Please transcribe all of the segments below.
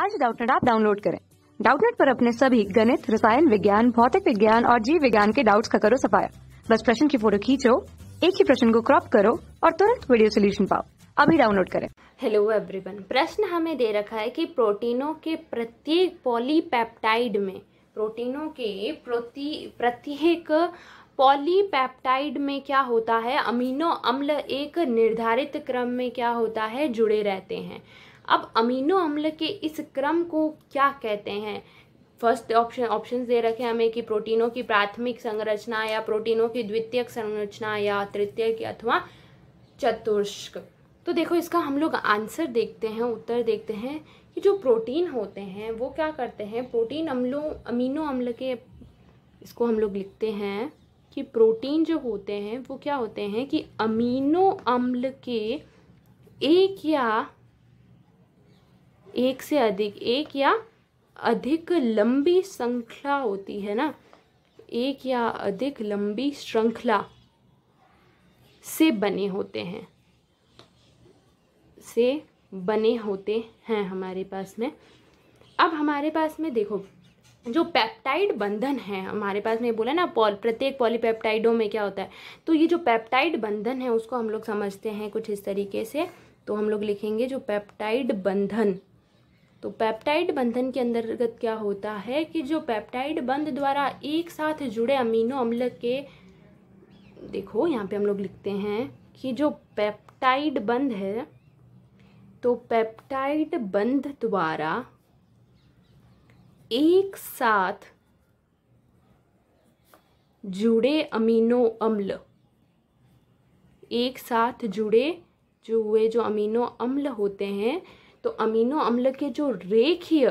आज डाउटनेट आप डाउनलोड करें डाउटनेट पर अपने सभी गणित रसायन विज्ञान भौतिक विज्ञान और जीव विज्ञान के डाउट्स का करो सफाया बस प्रश्न की फोटो खींचो एक ही प्रश्न को क्रॉप करो और तुरंत वीडियो सोल्यूशन पाओ अभी डाउनलोड करें हेलो एवरीवन प्रश्न हमें दे रखा है कि प्रोटीनों के प्रत्येक पॉलीपेप्टाइड में प्रोटीनों के प्रति प्रत्येक पॉलीपेप्टाइड में क्या होता है अमीनो अम्ल एक निर्धारित क्रम में क्या होता है जुड़े रहते हैं अब अमीनो अम्ल के इस क्रम को क्या कहते हैं फर्स्ट ऑप्शन ऑप्शन दे रखे हमें कि प्रोटीनों की प्राथमिक संरचना या प्रोटीनों की द्वितीयक संरचना या तृतीयक अथवा चतुष्क तो देखो इसका हम लोग आंसर देखते हैं उत्तर देखते हैं कि जो प्रोटीन होते हैं वो क्या करते हैं प्रोटीन अम्लों अमीनो अम्ल के इसको हम लोग लिखते हैं कि प्रोटीन जो होते हैं वो क्या होते हैं कि अमीनो अम्ल के एक या एक से अधिक एक या अधिक लंबी श्रृंखला होती है ना एक या अधिक लंबी श्रृंखला से बने होते हैं से बने होते हैं हमारे पास में अब हमारे पास में देखो जो पेप्टाइड बंधन है हमारे पास में बोला ना पॉल प्रत्येक पॉलीपेप्टाइडों में क्या होता है तो ये जो पेप्टाइड बंधन है उसको हम लोग समझते हैं कुछ इस तरीके से तो हम लोग लिखेंगे जो पेप्टाइड बंधन तो पेप्टाइड बंधन के अंतर्गत क्या होता है कि जो पेप्टाइड बंध द्वारा एक साथ जुड़े अमीनो अम्ल के देखो यहाँ पे हम लोग लिखते हैं कि जो पेप्टाइड बंध है तो पेप्टाइड बंध द्वारा एक साथ जुड़े अमीनो अम्ल एक साथ जुड़े जो हुए जो अमीनो अम्ल होते हैं तो अमीनो अम्ल के जो रेखीय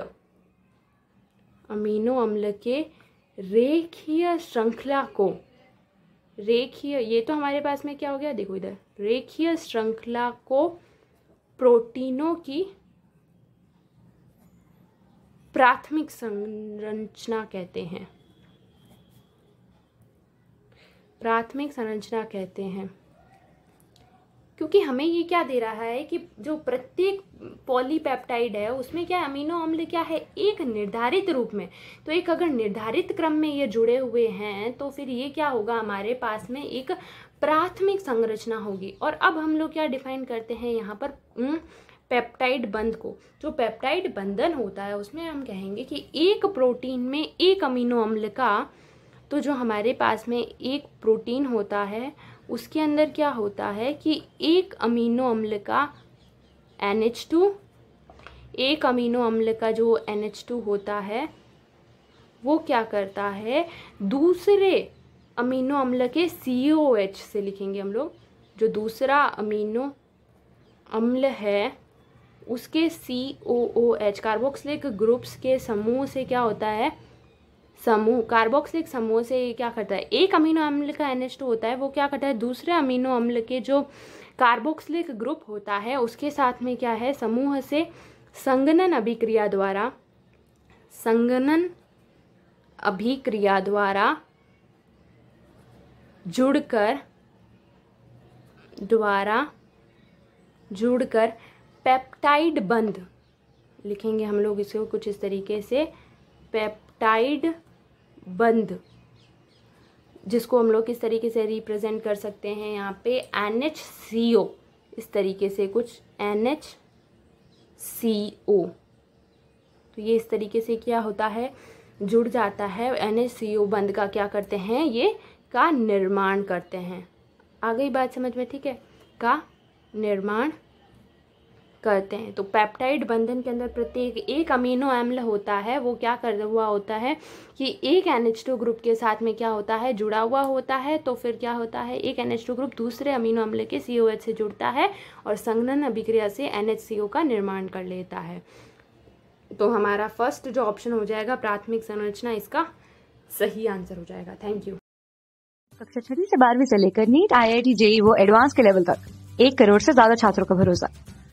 अमीनो अम्ल के रेखीय श्रृंखला को रेखीय ये तो हमारे पास में क्या हो गया देखो इधर रेखीय श्रृंखला को प्रोटीनों की प्राथमिक संरचना कहते हैं प्राथमिक संरचना कहते हैं क्योंकि हमें ये क्या दे रहा है कि जो प्रत्येक पॉलीपेप्टाइड है उसमें क्या अमीनो अम्ल क्या है एक निर्धारित रूप में तो एक अगर निर्धारित क्रम में ये जुड़े हुए हैं तो फिर ये क्या होगा हमारे पास में एक प्राथमिक संरचना होगी और अब हम लोग क्या डिफाइन करते हैं यहाँ पर न, पेप्टाइड बंध को जो पेप्टाइड बंधन होता है उसमें हम कहेंगे कि एक प्रोटीन में एक अमीनो अम्ल का तो जो हमारे पास में एक प्रोटीन होता है उसके अंदर क्या होता है कि एक अमीनो अम्ल का एन एच टू एक अमीनो अम्ल का जो एन एच टू होता है वो क्या करता है दूसरे अमीनो अम्ल के सी ओ एच से लिखेंगे हम लोग जो दूसरा अमीनो अम्ल है उसके C O O H carboxylic groups के समूह से क्या होता है समूह कार्बोक्सिलिक समूह से क्या करता है एक अमीनो अम्ल का एन होता है वो क्या करता है दूसरे अमीनो अम्ल के जो कार्बोक्सिलिक ग्रुप होता है उसके साथ में क्या है समूह से संगनन अभिक्रिया द्वारा संगनन अभिक्रिया द्वारा जुड़कर द्वारा जुड़कर पेप्टाइड बंध लिखेंगे हम लोग इसको कुछ इस तरीके से पेप्टाइड बंद जिसको हम लोग किस तरीके से रिप्रेजेंट कर सकते हैं यहाँ पे एन एच सी ओ इस तरीके से कुछ एन एच सी ओ तो ये इस तरीके से क्या होता है जुड़ जाता है एन एच सी ओ बंद का क्या करते हैं ये का निर्माण करते हैं आ गई बात समझ में ठीक है का निर्माण करते हैं तो पैप्टाइड बंधन के अंदर प्रत्येक एक अमीनो अम्ल होता है वो क्या कर हुआ होता है कि एक एन ग्रुप के साथ में क्या होता है जुड़ा हुआ होता है तो फिर क्या होता है एक एन ग्रुप दूसरे अमीनो अम्ल के सी से जुड़ता है और संघनन अभिक्रिया से एन का निर्माण कर लेता है तो हमारा फर्स्ट जो ऑप्शन हो जाएगा प्राथमिक संरचना इसका सही आंसर हो जाएगा थैंक यू कक्षा छठी से बारहवीं से लेकर NEET I I T JEE वो एडवांस के लेवल तक एक करोड़ से ज्यादा छात्रों का भरोसा